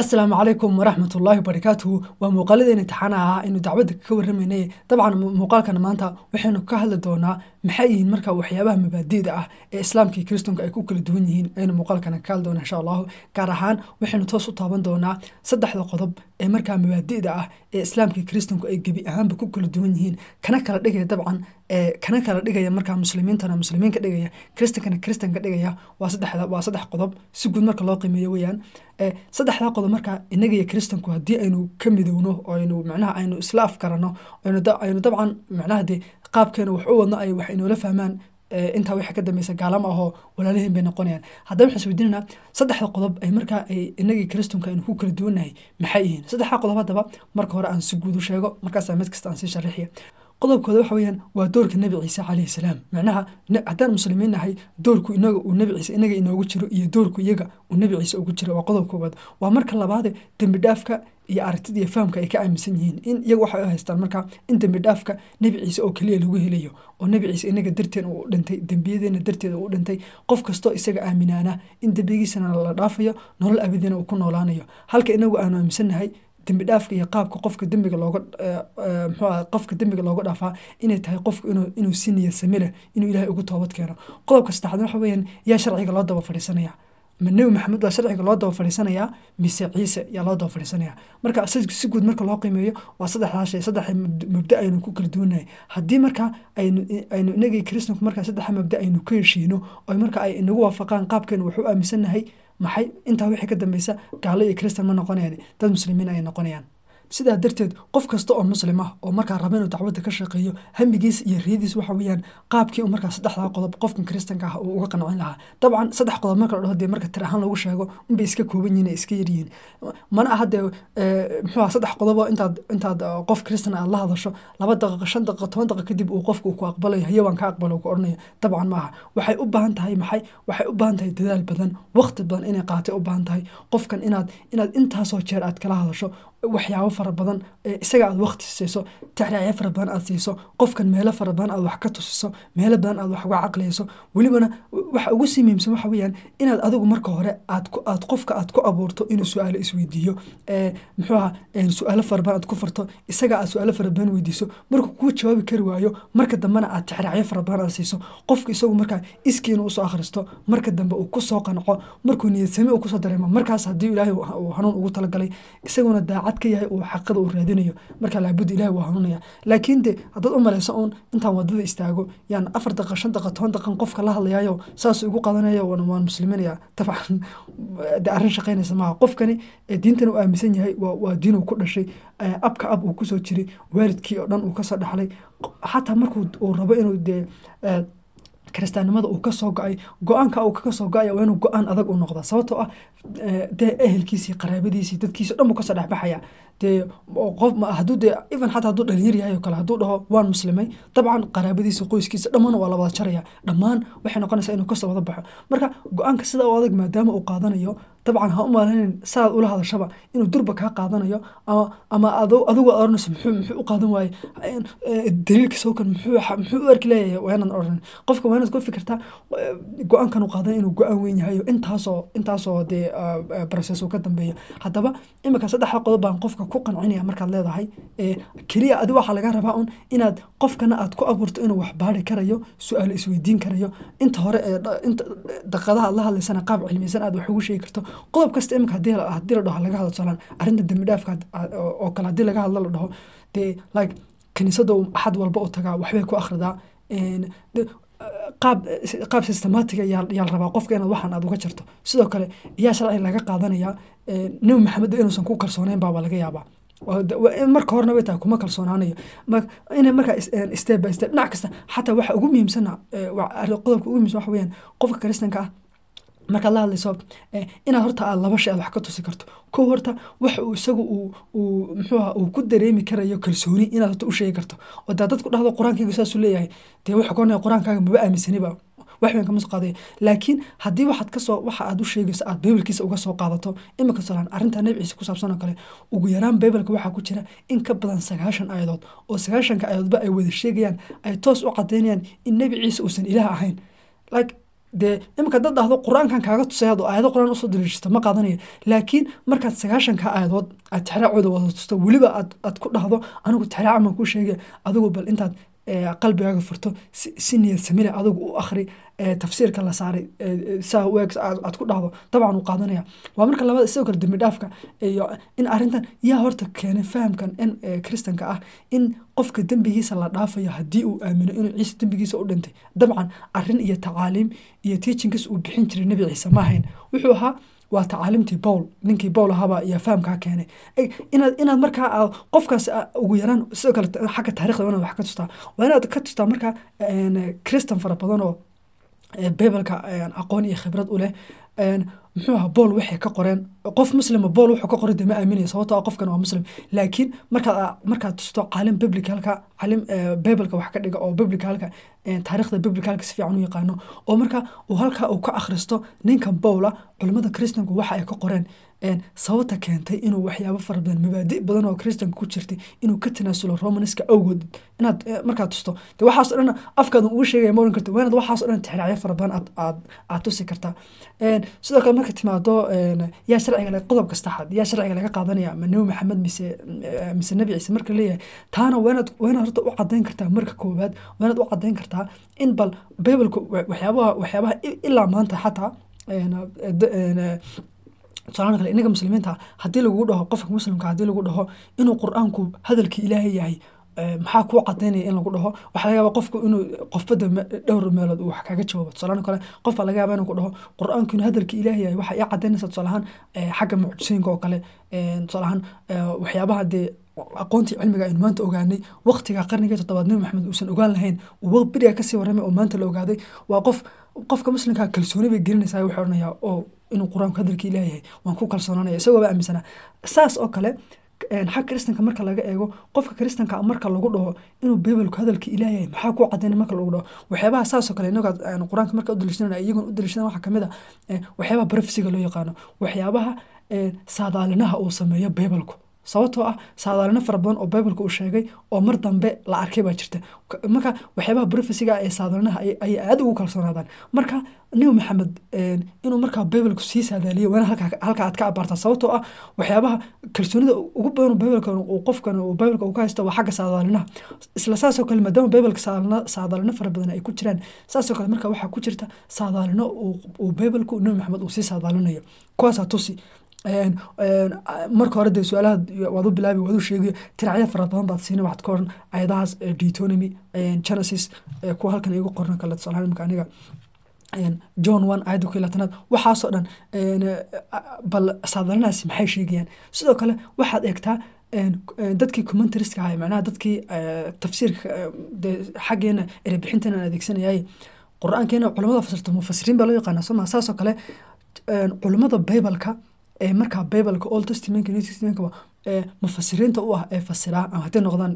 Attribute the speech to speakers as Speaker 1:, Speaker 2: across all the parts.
Speaker 1: asalaamu calaykum waraxmat ullaahi wabarakaatuhu waa muuqaaladeen intixaana ahaa aynu dacwadda ka warramaynay dabcan muuqaalkana maanta waxaynu ka hadli doonaa maxay yihiin marka waxyaabaha mabaadi'da ah ee islaamka iyo kristonka ay ku kala duwan yihiin aynu muuqaalkana ka hadli doonaa insha allahu gaar ahaan waxaynu toos u taaban doonaa saddexda qodob ee markaa mabaadida ah ee islaamka kristanku ay gebi ahaanba ku kala duwan yihiin kana kala dhigaya dabcan kana kala dhigaya markaa muslimiintana muslimiin dhigaya kristankana kristan dhigaya waa saddexda waa saddex qodob si guud marka loo qiimeeyo weyaan saddexdaa qodob marka innaga kristanku haddii aynu ka midowno oo aynu macnaha aynu isla afkarano aynu dabcan macnaha dee qaabkeena wax u wadno ay wax inoola fahmaan Eh, intaa wixii ka dambeysa gaalama ahoo walaalihiin bay noqonayaan haddaba waxaan isweydiinanaa saddexda qodob ay markaa ay innagii kristonka aynu ku kala duwannahay maxay yihiin saddexda qodob haddaba marka hore aan si guud u sheego markaasaa mid kasta aan sii sharaxiya qodobkooda waxa weyaan waa doorka nebi ciise calayhi salaam macnaha haddaan muslimiin nahay doorku inaga uu nebi ciise inaga inoogu jiro iyo doorku iyaga uu nebi ciise ugu jiro waa qodob koowaad waa marka labaade dembi iyo aragtida iyo fahamka ay ka aaminsan yihiin in iyaga waxay u haystaan markaa in dembi nebi ciise oo keliya lagu helayo oo nebi ciise inaga darteen uu dhintay dembiyadeena darteeda uu dhintay qof kastoo isaga aaminaana in dembigiisana la dhaafayo nolol abadina uu ku noolaanayo halka inagu aanu aaminsannahay dembi dhaafka iyo qaabka qofka dembiga looga eh, eh, muxuu qofka dembiga looga dhaafaa inay tahay qofku inuu inuu si niyad inuu ilaahay ugu toobad keeno qodobka saddexaad waxa weyaan yaa sharciga loo daba fadhiisanaya manewi maxamed waa sharciga loo daba fadhiisanayaa mise ciise yaa loo daba fadhiisanayaa marka si guud marka loo qiimeeyo waa saddexdaa shay mabda aynu ku kala duwanahay haddii marka aynu inagii kristinku marka saddexa mabda aynu ka heshiino oo marka ay inagu waafaqaan qaabkeenu waxu aaminsannahay maxay intaa wixii ka dambeysa gaalo iyo kristan ma noqonayaan dad muslimiin ayay noqonayaan sidaa darteed qof kasta oo muslim ah oo markaa raba inuu dacwadda ka shaqeeyo hamigiis iyo riyadiis waxa weeyaan qaabkii markaa saddexdaa qodob qofkan kiristanka ah uu uga qancin lahaa dabcan saddex qodob marka dhaho dee marka tir ahaan lagu sheego unbay iska kooban yihin iska yaryihiin mana aha dee eh, muxuu saddex qodobo intaad intaad eh, qof kiristan aad la hadasho laba daqiiqo shan daqiiqo toban daqiiqo kadib uu qofku ku aqbalayo haye waan ka aqbalo ku odhanayo dabcan maaha waxay u baahan tahay maxay waxay u baahan tahay dadaal badan waqti badan inay qaatay u baahan tahay qofkan inaad inaad intaasoo jeer aad kala hadasho waxyaabo fara badan isaga aad waqti siiso tixraacyo fara badan aad siiso qofkan meelo fara badan aad wax ka tusiso meelo badan aad wax uga caqliyeyso welibana waxa ugu sii muhiimsan waxa weeyaan inaad adigu marka hore aad qofka aad ku abuurto inuu su-aalo isweydiiyo muxuu aha su-aalo fara badan aad ku farto isaga aad su-aalo fara badan weydiiso markuu kuu jawaabi kari waayo marka dambena aad tixraacyo fara badan aad siiso qofka isagu markaa iskii inuu usoo akhristo marka dambe uu kusoo qanco markuu niyadsami uu kusoo dareemo markaas haddii ilaahay uu hanuun ugu talagalay isaguna daacad aad ka yahay uu xaqada uu raadinayo marka laabud ilahi waa hanuunaya laakiin de haddaad u malayso uun intaan wadada istaago yaan afar daqan shan daqan toban daqan qofka la hadlayaayo saas ugu qadanayo waan musliminaya dabcan de arrin shaqaynaysa maaha qofkani diintan uu aaminsan yahay waa diinuu ku dhashay abka ab uu kusoo jiray waalidkii oo dhan uu kasoo dhaxlay xataa markuu rabo inuu dee kiristaannimada uu kasoo go-ay go-aanka uu kaga soo go-aya waa inuu go-aan adag u noqdaa sababtoo ah eh, dee ehelkiisii qaraabadiisii dadkiisi dhan buu kasoo dhexbaxaya dee qof hadduu dee even xataa hadduu dhalinyar yahay oo kale hadduu dhaho waan muslimay dabcan qaraabadiisa qoyskiisa dhammaan waa la jaraya dhammaan waxay noqonaysaa inuu kasoo wada baxo marka go-aanka sida u adag maadaama uu qaadanayo dabcan ha u maalinin saaad ula hadashaba inuu durba kaa qaadanayo ama ama adigu aad muxuu muxuu u qaadan waaye daliilka sawkan muxuu muxuu u arki leeyahay waa inaan qofka waa ku fikirtaa go-aankan qaadan inuu go-aan weyn yahay intaasoo intaasoo dee ah, ah, process uu ka dambeeyo haddaba imika saddex qodob baan qofka ku qancinaya markaad leedahay keliya adi waxaa laga rabaa un inaad qofkana aad ku abuurto inuu wax waxbaari karayo su aalo isweydiin karayo inta hore daqadaha ad la hadlaysana qaab cilmiysan aad wax ugu sheegi karto qodob kasta imika hadii la dhaho laga hadlo tusalaan arrinta dembidhaafka oo kale hadii laga hadlo la dhaho dee like kiniisada axad walba u tagaa waxbay ku akhridaa qaab qaab systemaatiga ah yaa rabaa qofka inaad waxaan aad uga jarto sidoo kale yaa sharci laga qaadanayaa nebi maxamed inuusan ku kalsooneyn baa laga yaabaa marka horena wa tahay kuma kalsoonaanayo ina markaa step by step dhinac kasta xataa waxa ugu muhiimsana qodobka ugu muhiimsan waxa weeyaan qofka kristanka ah markaad la hadlayso eh, inaad horta aad laba shay aad wax ka tusi karto kow horta wax uu isagu uu muxuuha uu ku dareemi karayo kalsooni inaad horta u karto oo daa dadku dhahdo qur-aankayga saasuu leeyahay dee waxa koonaya qur-aankaaga maba aaminsaniba wax kama soo qaaday laakiin haddii waxaad kasoo waxa aad u sheegayso aad baybalkiisa uga soo qaadato imika salaan arrintaa nebi ciise ku saabsan kale ugu yaraan baybalka waxaa ku jira in ka badan sagaashan aayadood oo sagaashanka aayadoodba ay wada sheegayaan ay toos u cadaynayaan in nebi ciise uusan ilaah ahayn like dee iminka dad dhahdo qur-aankan kaaga tusay haduu aayado qur-aan usoo daliishata ma qaadanaya laakiin markaad sagaashanka aayadood aad tixraacooda wada tusto weliba aad ku dhahdo anigu tixraacman ku sheegay adigu bal intaad qalbigaaga furto si niyad samile adugu u akhri tafsiirka la saaray saa aad ku dhahdo dabcan uu qaadanaya waa marka labada sidoo kale dembi iyo in arintan yaa horta keenay fahamkan in kristanka ah in qofka dembigiisa la dhaafayo haddii uu aamino inuu ciise dembigiisa u dhintay dabcan arin iyo tacaaliim iyo tiijinkiis uu bixin jiray nabi ciise ma ahayn wuxuu ahaa waa tacaalimtii bowl ninkii bowl ahaaba iyo fahamkaa keenay inaad inaad markaa ah, qofkaas ah, ugu yaraan sidoo kale xagga taarikhda inaad wax ka tustaa waa inaad ka tustaa markaa kristan fara badan oo beebelka aqoon iyo khibrad u leh muxuu aha bool waxay ka qoreen qof muslima bool wuxuu ka qoray dee ma aaminaya sababtoo ah qofkan waa muslim laakiin markaad markaad tusto caalim biblic halka caalim e, bibleka wax ka dhiga oo biblica halka e, taarikhda biblica halka si fiican u yaqaano oo marka uu halkaa uu ka akhristo ninkan bowla culimmada kristanku waxa ay ka qoreen sababta keentay inuu waxyaabo fara badan mabaadi badan oo christanka ku jirtay inuu ka tanaasulo romanska awgood inaad eh, markaad tusto de waxaaso dhan afkaada ugu sheegaya ma oran karta waanad waxaaso dhan tixraacyo fara badan aad aad tusi kartaa sidoo kale marka timaado yaa sharciga qodob kasta xad yaa sharciga laga qaadanaya ma nebi maxamed mise eh, mise nebi ciise marka leeyahay taana waanad waanad horta u cadayn kartaa marka koowaad waanad u cadayn kartaa in bal bibleka waxyaabaha waxyaabaha ilaa maanta xataa tusalaan kale inaga muslimiinta haddii lagugu dhaho qofka muslimka haddii lagu dhaho inuu qur-aanku hadalkii ilaahay yahay eh, maxaa kuu cadaynaya in lagu dhaho waxaa laga yaaba qofku inuu qofbada dhowr meelood wax kaga jawaabo tusalaan kale qof laga yaaba inuu ku dhaho qur-aanku inuu hadalkii ilaahay yahay waxa ii cadaynaysa tusaalahaan eh, xagga mucjisooyinka oo kale eh, tusaalahaan waxyaabaha dee aqoontii cilmiga aynu maanta ogaanay waqtiga qarnigii toddobaad nabi maxamed uusan ogaan lahayn uu beriga kasii warramay oo maanta la ogaaday waa qof qofka muslimka kalsooni bay gelinaysaa wuxuu odhanayaa oo oh, inuu qur-aanku hadalkii leeyahay waan ku kalsoonaanaya isagooba aaminsanaa saas oo kale xag kristanka marka laga eego qofka kristanka marka lagu dhaho inuu bibalku hadalka ilaahay maxaa ku cadayna marka lagu dhaho waxyaabaha saasoo kale inaga qur-aanka marka u iyagoon u waxaa kamid a waxyaabaha barafsiga loo yaqaano waxyaabaha saadaalinaha uu sameeyo bibalku sababtoo ah saadaalino fara badan oo bibleka uu sheegay oo mar dambe la arkay baa jirta marka waxyaabaha brofesiga ee saadaalinaha ayay aad ugu kalsoonaadaan marka nebi maxamed inuu markaa bibleka sii saadaaliyo wana halka aad ka abaartaa sababtoo ah waxyaabaha kalsoonida ugu badan biblkan uu qofkan biblka uu ka haysto waa xagga saadaalinaha isla saasoo kale maadaama biblka saadaalino fara badan ay ku jiraan saasoo kale marka waxaa ku jirta saadaalino uu biblku nebi maxamed uu sii saadaalinayo kuwaasaa tusi marka hore de su-aalaha waad u bilaabi waad u sheegay tiracyo fara badan baad siina waxaad ka oran ayadahaas eh, deutonomy genesis eh, kuwa halkan igu qorna kale tusaalahaan imka aniga john one ayadda ku iyo waxaasoo dhan eh, bal saadalanhaas maxay sheegayaan sidoo kale waxaad eegtaa dadkii commentarska ahay macnaha dadkii tafsiirka xaggeena erebixinteena aan adeegsanayay qur-aankeena culamada fasirta mufasiriin baa loo yaqaanaa soo saasoo kale culummada bibaleka markaa bibleka old testamentka new testamentaba mufasiriinta u ah ee fasiraa hadday noqdaan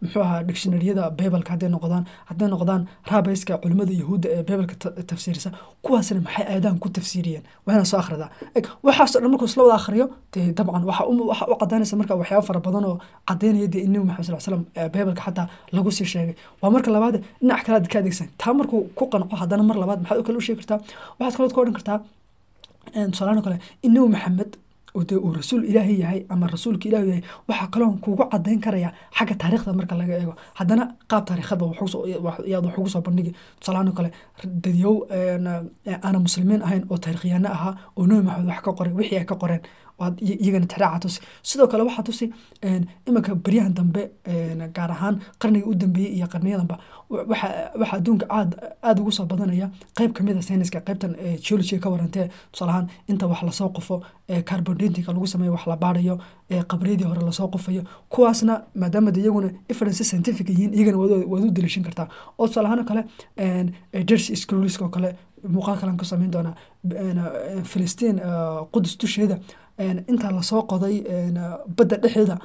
Speaker 1: muxuu ahaa dictionaryada bibleka hadday noqdaan hadday noqdaan raabaiska culimada yahuudda ee bibleka tafsiirisa kuwaasna maxay aadaan ku tafsiiriyeen waana soo akhridaa waxaasoo dhan markuu isla akhriyo dabcan waxa u cadaynaysa marka waxyaaba fara badan oo cadaynaya dee in nebi maxamed sal slam bibleka xataa lagu sii sheegay waa marka labaad dhinac kale ka adeegsan taa markuu ku qanco haddana mar labaad maxaad u kale u sheegi kartaa waxaad kalood ku odhan kartaa tusaalahan oo kale inabi maxamed de uu rasuul ilaahay yahay ama rasuulka ilahu yahay waxaa kaloon kugu cadayn karaya xagga taariikhda marka laga eego haddana qaab taariikhadba yaad wax ugu soo bandhigi tusaalaano kale dadyow aana muslimiin ahayn oo taariikhyaano ahaa oo nabi maxamed wax ka qoray wixii ay ka qoreen iyagana taraaca tusi sidoo kale waxaa tusi iminka baryahan dambe gaar ahaan qarnigii u dambeeyey iyo qarniyadanba waxaa adduunka aad ugu soo badanaya qayb kamid a ah sayniska qaybtan geology ka warantee tusaalahaan inta wax lasoo qofo carbon printinka lagu sameeyo wax la baarayo ee qabriyadii hore lasoo qufayo kuwaasna maadaama de iyaguna evidence scientific yihiin iyagana waad u daliishan kartaa oo tusaalahaan kale jersey scrolisk oo kale muuqaal kalean ka sameyn doonaa filistiin qudus dusheeda intaa lasoo qoday badda dhexeeda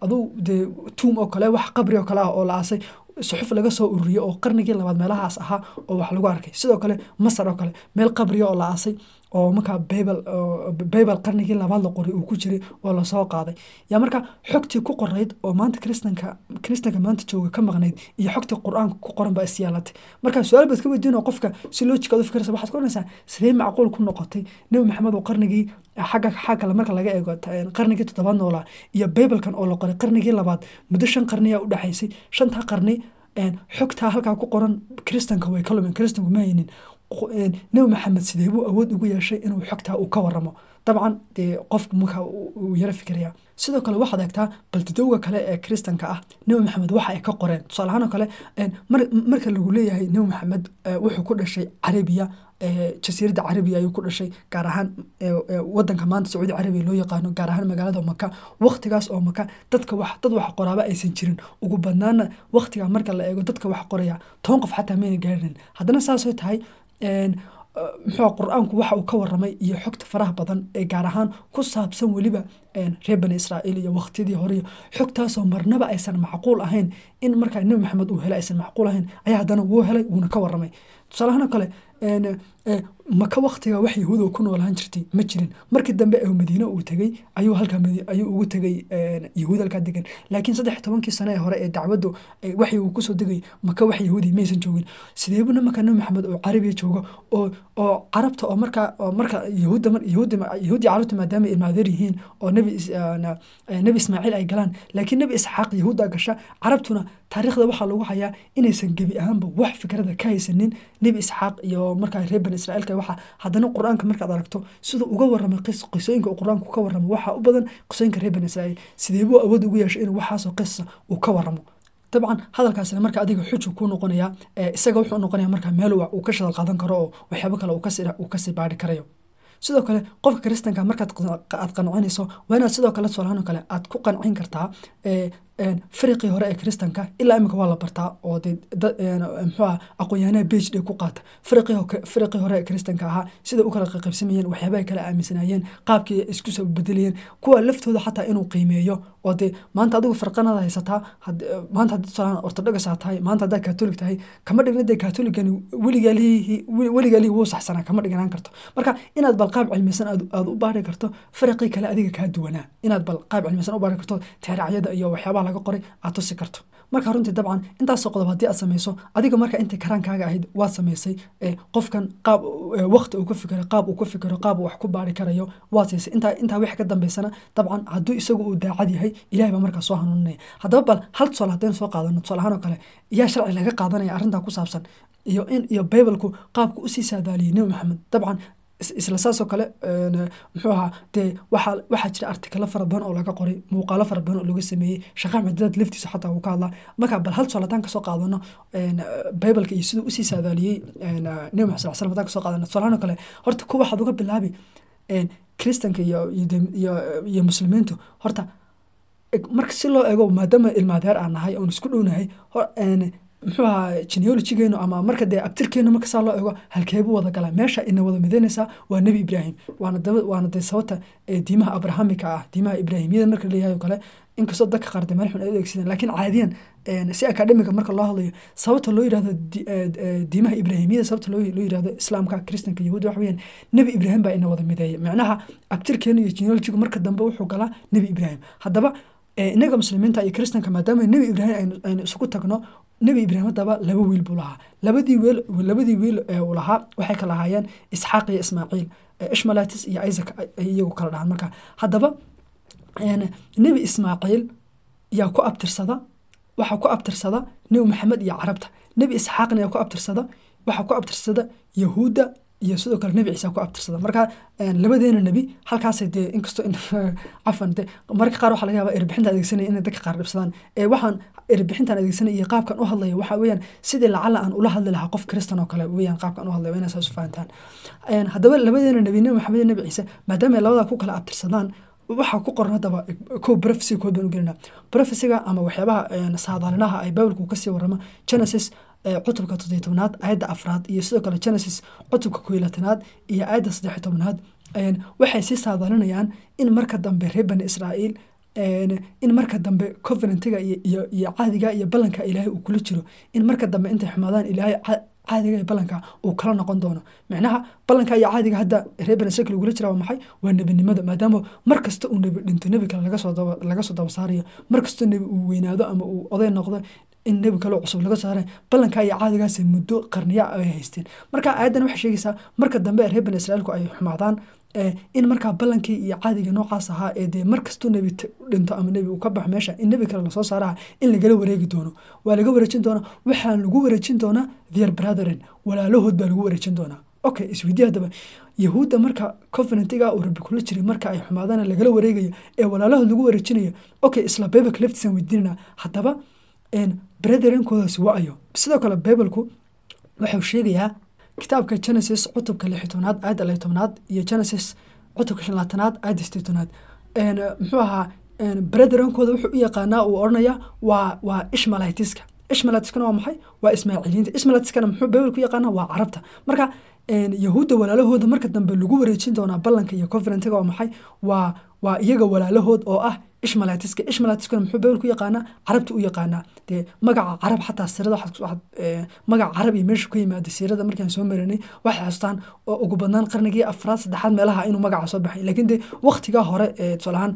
Speaker 1: aduu dee tuum oo kale wax qabri oo kale ah oo la aasay suxuf laga soo ururiyey oo qarnigii labaad meelahaas ahaa oo wax lagu arkay sidoo kale masar oo kale meel qabriya oo la aasay oo markaa bible qarnigii labaad la qoray uu ku jiray oo lasoo qaaday yaa markaa xogtii ku qorayd oo maanta kristanka kristanka maanta jooga ka maqnayd iyo xogtii qur-aanka ku qoran baa isyeelatay markaa su-aal baad ka weydiinoo qofka si loojika u fikiraysa waxaad ku oranaysaa sidee macquul ku noqotay nebi maxamed oo qarnigii xagga xaa marka laga eego qarnigii toddobaad noolaa iyo biblekan oo la qoray qarnigii labaad muddo shan qarniyaa u shantaa qarni xogtaa halkaa ku qoran kristanka way ka lumen kristanku ma haynin nebi maxamed sidee awood ugu yeeshay inuu xogtaa uu ka waramo dabcan dee qofku markaa uu yaro fikiraya sidoo kale waxaad eegtaa baldidowga kale ee kristanka ah nebi maxamed waxa ay ka qoreen tusaale ahaan oo kale marka lagu leeyahay nebi maxamed wuxuu ku dhashay carabiya jasiiradda carabiya ayuu ku dhashay gaar ahaan wadanka maanta sacuudi carabiya loo yaqaano gaar ahaan magaalada maka waqtigaas oo maka dadka dad wax qoraaba aysan jirin ugu badnaana waqtiga marka la eego dadka wax qoraya toban qof xataa mayna gaarinin haddana saasoo tahay muxuu eh, qur-aanku waxa uu ka waramay iyo xogta faraha badan ee gaar ahaan ku saabsan weliba reer bani israa'iil iyo waqtiyadii horeiyo xogtaasoo marnaba aysan macquul ahayn in markaa nebi maxamed uu helay aysan macquul ahayn ayaa haddana wuu helay wuuna ka waramay tusaalahaan oo kale maka waktiga wax yahuudow ku noolaan jirtay ma jirin markii dambe ee madiine uu tegey ayuu halkaa ayuu ugu tegey yahuud halkaa degan laakiin saddex tobankii sane ee hore ee dacwaddu waxi uu kusoo degay maka wax yahuudi maysan joogin sideebuna markaa nabi maxamed oo carabiya jooga oo oo carabta oo markaa oo marka yahuudii carabta maadaama ilmaadeer yihiin oo nebi ah, nebi ismaaciil ay galaan laakiin nebi isxaaq yahuudda gasha carabtuna taariikhda waxaa lagu hayaa inaysan gebi ahaanba wax fikrada ka haysanin nabi isxaaq iyo markaa reer bann israiilka waxa haddana qur-aanka markaad aragto sida uga waramay qisooyinka qur-aanku ka waramo waxaa u badan qisooyinka reer bani israiil sidee awood ugu yeeshay inuu waxaasoo qisa uu ka waramo dabcan hadalkaasina marka adiga xuju kuu noqonaya isaga wuxuu noqonaya marka meel uu ka shadal qaadan karo oo waxyaabo kale uu kasii baadhi karayo sidoo kale qofka kristanka markaad qancinayso waa inaad sidoo kale tusaalahaan kale aad ku qancin kartaa fariqii hore ee kristanka ilaa iminka waa la bartaa oo aqoonyaanaha aqoonyahanaa beijday ku qaata fariqii hore ee kristanka ahaa sida u kala qaqaybsamayeen waxyaabaha kala aaminsanaayeen qaabkii isku soo bedelayeen kuwa laftooda xataa inuu qiimeeyo oo dee maanta adigu farqanad haysataa maanta hadii tusaala ortodhogas aa tahay maanta haddaa katolig tahay kama dhigna dee katoligani weligaalihi weligaalihii wuu saxsanaa kama dhiganaan karto marka inaad bal qaab aad u baari karto faraqii kale adiga kaa duwanaa inaad bal qaab u baari karto teeracyada iyo waxyaabaha laga qoray aad tusi karto marka runtii dabcan intaasoo qodob haddii aad samayso adiga marka intii karaankaaga ahayd waad samaysay qofkan qaab waqti uu ku fikiro qaab uu ku fikiro qaab wax ku baari karayo waad siisay intaa wixii ka dambeysana dabcan hadduu isagu uu daacad yahay dhintay ilahay baa markaa soo hanuuninaya haddaba bal hal tusaale haddaynu soo qaadano tusaal ahaan oo kale yaa sharci laga qaadanaya arrintaa ku saabsan iyo in iyo bibalku qaabku usii saadaaliyay nebi maxamed dabcan isla saasoo kale muxuu ahaa dee waaa waxaa jira artikalo fara badan oo laga qoray muuqaalo fara badan oo laga sameeyey sheekh axmed laftiisa xataa wuu ka hadlaa marka bal hal tusaale haddaan kasoo qaadano bibalka iyo siduu usii saadaaliyey nebi maxamed sal slam hadaan kasoo qaadano tusaalahaan oo kale horta kuwa waxaad uga bilaabi kiristanka iyo iyo muslimiintu horta marka si loo eego maadaama ilmaadeer aan nahay oon isku dhownahay muxuu ahaa geneologigeenu ama marka dee abtirkeenu marka saa loo eego halkeebuu wada galaa meesha ina wada midaynaysaa waa nebi ibraahim waana dee sababta diimaha abrahamika ah diimaha ibraahimyada marka leeyahay oo kale inkastoo dadka qaar dee meel ay u adeegsadeen laakiin caadiyan si academiga marka loo hadlayo sababta loo yirahdo e, e, diimaha ibraahimiyada sababta loo yirahdo islaamka kristanka yahuud waxa weyaan nebi ibraahim baa ina wada mideeya micnaha abtirkeenu iyo geneologigu marka dambe wuxuu galaa nebi ibraahim haddaba inaga muslimiinta iyo kristanka maadaama nebi ibrahim aynu isugu tagno nebi ibrahim haddaba laba wiil buu lahaa labadii wiil labadii wiil uu lahaa waxay kala ahaayeen isxaaq iyo ismaaciil ishmalatis iyo isaac ay iyagu kala dhahan marka haddaba nebi ismaaciil yaa ku abtirsada waxaa ku abtirsada nebi maxamed iyo carabta nebi isxaaqna yaa ku abtirsada waxaa ku abtirsada yahuudda iyo sidoo kale nebi ciisa ku abtirsada marka eh, labadeena nebi halkaas de inkastoo cafan de mararka qaar waxa laga yaaba erbixinta adeegsanaya inay dadka qaar dhibsadaan ee eh, waxaan erbixintan adeegsanaya iyo qaabkan u hadlaya waxa weeyaan sidii lacala aan ula hadli lahaa qof kristan oo kale weeyaan qaabkan u hadlaya waa inaa saas u fahantaan eh, haddaba labadeena nebi nebi maxamed nebi ciise maadaama ay labadaa ku kala abtirsadaan waxaa ku qoran haddaba kow brofesi kood baan u gelina brofesiga ama waxyaabaha saadaalinaha ay biblku kasii warama genesis cutubka toddobiy tobnaad aayadda afraad iyo sidoo kale genesis cutubka koyo latanaad iyo aayadda saddexiy tobnaad waxay sii saadaalinayaan in marka dambe reer bani israa'iil in marka dambe covenantiga iyo caadiga iyo ballanka ilaahay uu kula jiro in marka dambe intay xumaadaan ilaahay caadiga iyo ballanka uu kala noqon doono micnaha ballanka iyo caadiga hadda reer bani israiil lagula jira waa maxay waa nebinimada maadaama mar uu nebi dhinto nebi kale laga soo daba saarayo mar nebi uu weynaado ama uu oday noqdo in nebi kaloo cusub laga saaray ballankaa iyo caadigaasi muddo qarniya ay haysteen marka aayaddan waxay sheegaysaa marka dambe reer bani israiilku ay xumaadaan eh, in markaa ballankii iyo caadiga noocaas ahaa ee dee markastuu nebi dhinto ama nebi uu ka bax meesha in nebi kale lasoo saaraha in lagala wareegi doono waa laga wareejin doonaa waxaa lagu wareejin doonaa their brotherin walaalahood baa lagu wareejin doonaa okay isweydiya hadaba yahuudda marka covenantiga uu rabbi kula jiray marka ay xumaadana lagala wareegayo ee walaalahood lagu wareejinayo okay isla baybalka laftiisaan weydiinana haddaba bretherinkoodaas waayo sidoo kale bibalku wuxuu sheegayaa kitaabka genesis cutubka lixitobnaad aayadda lix tobnaad iyo genesis cutubka shanlaatanaad aayadda sideed muxuu ahaa bretherinkooda wuxuu u yaqaanaa uu odhanayaa waa waa ishmalaitiska ishmalaitiskana waa maxay waa ismaaciiliinta ishmalaitiskana muxuu bibalku yaqaanaa waa carabta marka yahuudda walaalahooda marka dambe lagu wareejin doonaa ballanka iyo conferentiga waa maxay waa waa iyaga walaalahood oo ah ishmalatiska ishmalatiskuna muxuu bawel yaqaanaa carabta u yaqaanaa dee magaca carab xataa sirada magaca carab iyo meesha ka yimaada sirada markaan soo marinay waxay xustaan oo ugu badnaan qarnigii afraad saddexaad meelaha inuu magaca soo baxay laakiin dee waqtigaa hore tusaalahaan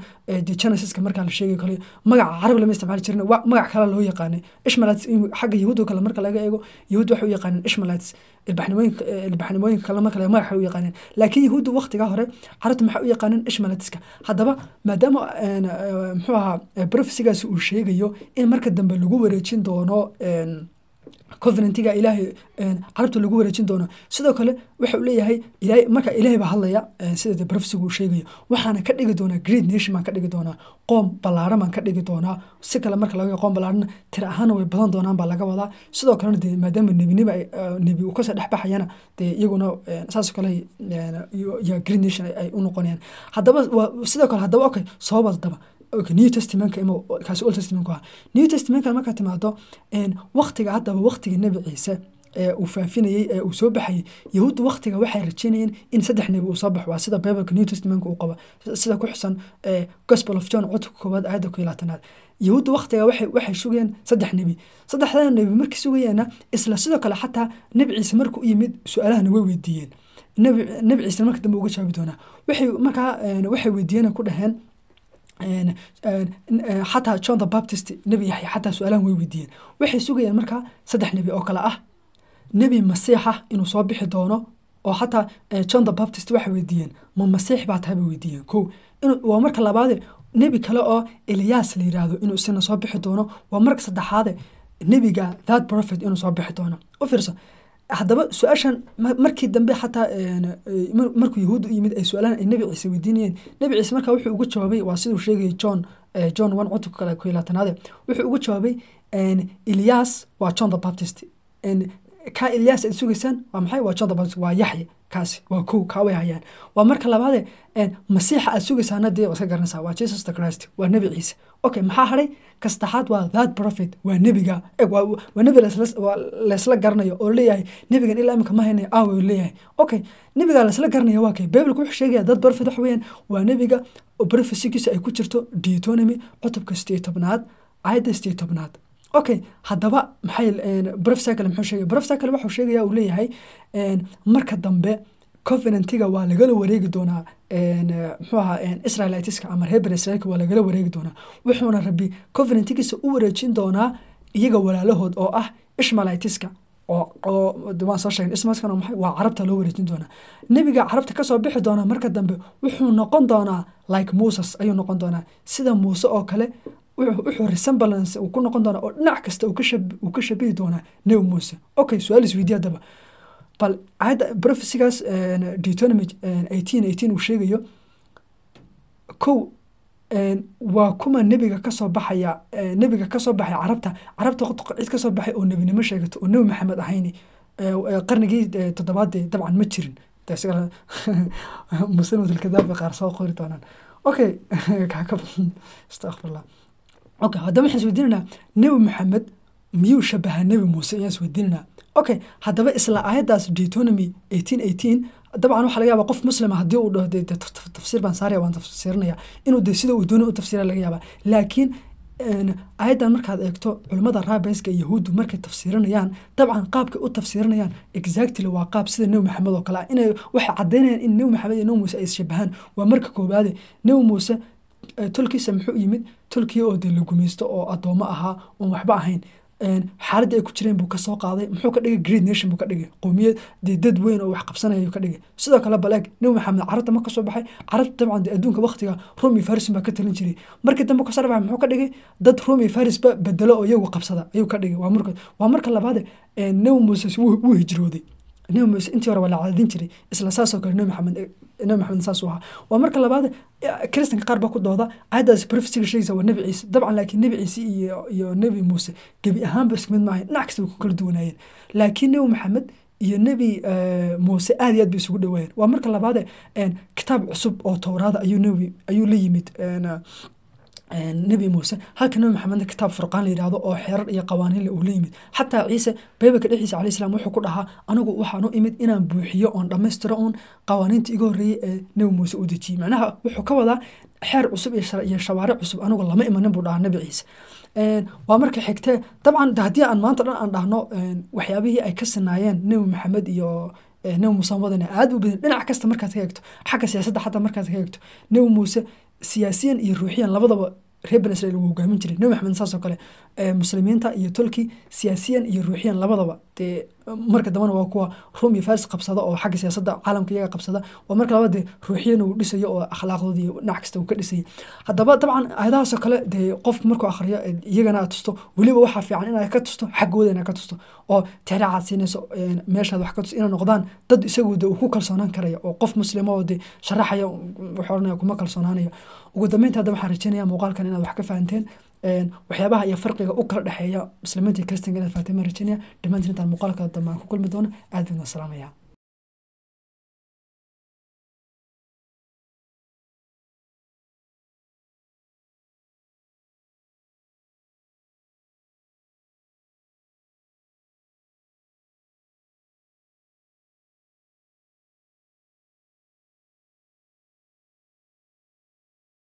Speaker 1: dee genesiska markaan la sheegi kale magaca carab lama isticmaali jirin magac kale loo yaqaanay ishmalatis xagga yahuudoo kale marka laga eego yahuud waxay u yaqaaneen ishmalatis ilbaxnimooyinka kale marka laga magaca u yaqaaneen laakiin yahuudda waqtigaa hore carabta maxaa u yaqaaneen ishmalatiska haddaba maadaama eh, muxuu ahaa brofesigaasi eh, uu sheegayo in marka dambe lagu wareejin doono covenantiga ilaahay eh, carabta lagu wareejin doono sidoo kale waxa leeyahay markaa ilaahay baa hadlaya eh, sida brofsigu uu sheegayo waxaana ka dhigi doonaa great nation baan ka dhigi doonaa qoom ballaaran baan ka dhigi doonaa si kale marka laga qoom ballaarana tira ahaana way badan doonaan baa laga wadaa sidoo kalena dee maadaama nebinimo eh, nebi uu kasoo dhexbaxayana dee iyaguna saas kale great nation ay u noqonayaan haddaba sidoo kale haddaba okay sabab haddaba new testamentka kaasi old testamentka ah new testamentka markaad timaado waktiga haddaba waktiga nebi ciise ee uu faafinayey ee uu soo baxayay yahuudda waktiga waxay rajaynayeen in saddex nebi uu soo baxo waa sida bibleka new testamentka uu qaba sida ku xusan gospel of john codka koowaad aayadda ku laatanaad yahuudda waktiga waxay sugayeen saddex nebi saddexdaa nebi markii sugayeena isla sidoo kale xataa nebi ciise marka u yimid su-aalahana way weydiiyeen nebi ciisena marka dambe uga jawaabi doonaa waxay markaa waxay weydiiyeen ku dhaheen xataa john the baptist nebi yaxya xataa su-aalahan way weydiiyeen waxay sugayaan markaa saddex nebi oo kale ah nebi masiixa inuu soo bixi doono oo xataa eh, john the baptist waxay weydiiyeen ma masiix baa tahay bay weydiiyeen ko waa marka labaade nebi kale oo eliyas la yiraahdo inuu isina soo bixi doono waa marka saddexaade nebiga that prophet inuu soo bixi doono u fiirso haddaba su-aashan markii dambe xataa markuu yahuudda u yimid ay su-aalahan ay nebi ciise weydiinayeen nebi ciise markaa wuxuu ugu jawaabay waa siduu sheegaya john john one cutubka kale ku laatanaade wuxuu ugu jawaabay elias waa john the baptist ka ilyas aad sugaysaan waa maxay waa jodobans waa yaxya kaasi waa kow kaa way hayaan waa marka labaade masiixa aad sugaysaana dee iska garanaysaa waa jesus the christ waa nebi ciise okay maxaa haray kasaddexaad waa that prophet waa nebiga waa nebi laysla garanayo oo leeyahay nebigan ilaa iminka ma haynayo aawo ah, leeyahay okay nebiga laysla garanaya waa kay bibleka wuxuu sheegaya that prophet waxa weeyaan waa nebiga profesikiisa ay ku jirto deutonomy cutubka sideed tobnaad aayadda tobnaad okay hadaba maxay brof muxuu sheegaya brof cycle waxuu uu leeyahay marka dambe covenantiga waa lagala wareegi doonaa muxuu ahaa israelitiska ama reer bani israelka waa lagala wareegi doonaa wuxuuna rabi covenantigiisa u wareejin doonaa iyaga walaalahood oo ah ishmalitiska oo waan soo sheegay ismaskan maxay waa carabta loo wareejin doonaa nebiga carabta kasoo bixi doonaa marka dambe wuxuu noqon doonaa like moses ayuu noqon doonaa sida muuse oo kale wuxuu resemblance uu ku noqon doonaa oo dhinac kasta uu ka shabihi doonaa nebi muuse okay su-aal isweydiya haddaba bal aayadda brofesigaas deutonomy eighteen eighteen uu sheegayo kow waa kuma nebiga kasoo baxaya nebiga kasoo baxay carabta carabta cid kasoo baxay oo nebinimo sheegato oo nebi maxamed ahayn e, e, qarnigii e, toddobaadee dabcan ma jirin muslimatlkadaaba qaar soo qori doonaan okay kaka astaqfirullah okay haddaba waxaan isweydiinanaa nebi maxamed miyuu shabahaa nebi muuse ayaan isweydiinanaa okay haddaba isla aayaddaas deutonomy eighteen eighteen dabcan waxaa laga yaabaa qof muslima ah haddii uu dhaho dee tafsiir baan saaraya waan tafsirinaya inuu dee sida uu doonay u tafsiira laga yaabaa laakiin aayaddan markaad eegto culimmada raabinska iyo yahuuddu markay tafsiirinayaan dabcan qaabkay u tafsiirinayaan exactly waa qaab sida nebi maxamed oo kale ah inay waxay caddaynayaan in nebi maxamed iyo nebi muuse ay ishabahaan waa marka koowaade nebi muuse Eh, tolkiisa muxuu yimid tolkiya oo dee la gumaysto oo adoomo ahaa oon waxba ahayn xaaladda ay ku jireen buu kasoo qaaday muxuu ka dhigay great nation buu ka dhigay qowmiyad dee dad weyn oo wax qabsanayayuu ka dhigay sidoo kale balaag nebi maxamed carabta ma kasoo baxay carabta dabcan dee adduunka waktiga rome iyo farisin baa ka talin jiray markii dambe kasoo baxay muxuu ka dhigay dad rome iyo farisba bedelo oo iyagu qabsada ayuu ka dhigay waa marka waa marka labaade nebi muuses wuu hijrooday nabi muuse intii hore waa la cadaadin jiray isla saasoo kale nabi maxamed nabi maxamed saasuu ahaa waa marka labaad kiristanka qaar baa ku dooda caadaas brofisiga sheegaysa waa nabi ciise dabcan laakiin nabi ciise iyo iyo nebi muuse gebi ahaanba isku mid maahayn dhinac kasta way ku kala duwanaayeen laakiin nebi maxamed iyo nebi muuse aad iyo aad bay isugu dhawaayeen waa marka labaade kitaab cusub oo towraada ayuu nebi ayuu la yimid nebi muuse halka nebi maxamedna kitaab furqaan layihahdo oo xerar iyo qawaaniinle uu yimid xataa ciise baybalka dhexdiisa calai islam wuxuu ku dhahaa anigu waxaan u imid inaan buuxiyo oon dhammaystiro oon qawaaniinta iga horreeyey ee nebi muuse uu dejiyey macnaha wuxuu ka wadaa xeer cusub iyo shawaaric cusub anigu lama imanin buu dhahaa nebi ciise waa marka xigtee dabcan haddii aan maanta dhan aan dhahno waxyaabihii ay ka sinaayeen nebi maxamed iyo nebi muuse wadana aad u badan dhinac kasta markaad ka eegto xagga siyaasadda xataa markaad ka eegto nebi muuse siyaasiyan iyo ruuxiyan labadaba reer bensrail uu hogaamin jiray nebi maxamed saasoo kale muslimiinta iyo tolki siyaasiyan iyo ruuxiyan labadaba dee marka dambana waa kuwa rum faris qabsada oo xagga siyaasadda caalamka iyaga qabsada oo marka labaad dee ruuxiyana uu dhisayo oo akhlaaqdooda dhinac kasta uu ka dhisayay haddaba dabcan aayadahaasoo kale dee qofku markuu akhriyo iyagana aad tusto weliba waxaa fiican inaad ka tusto xaggooda inaad ka tusto oo tixraacaad siinayso meeshaad wax ka tusto inay noqdaan dad isagu dee uu ku kalsoonaan karaya oo qof muslima oo dee sharaxaya wuxuu oranaya kuma kalsoonaanayo ugu dambeynta hadda waxaan rajeynaya muuqaalkan inaad wax ka fahanteen waxyaabaha iyo farqiga u kala dhexeeya muslimiinta iyo kristanka inaad fahtay ma rajeynayaa intaan muuqaalka dambe aan ku kulmi doono aad baan salaamaya